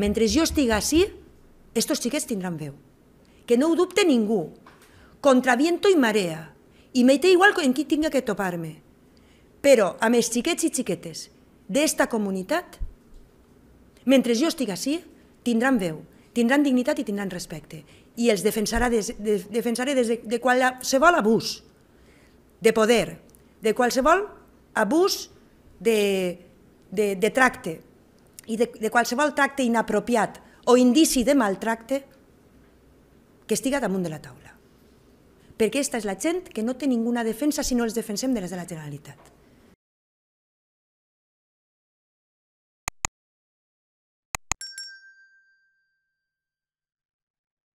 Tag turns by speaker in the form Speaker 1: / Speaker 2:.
Speaker 1: Mentre jo estigui així, estos xiquets tindran veu. Que no ho dubte ningú. Contra viento i marea. I m'hi té igual en qui tinga que topar-me. Però amb els xiquets i xiquetes d'esta comunitat, mentre jo estigui així, tindran veu, tindran dignitat i tindran respecte. I els defensarà defensaré des de, de qualsevol abús de poder, de qualsevol abús de, de tracte, i de, de qualsevol tracte inapropiat o indici de maltracte que estiga damunt de la taula. Perquè aquesta és la gent que no té ninguna defensa si no els defensem de les de la Generalitat.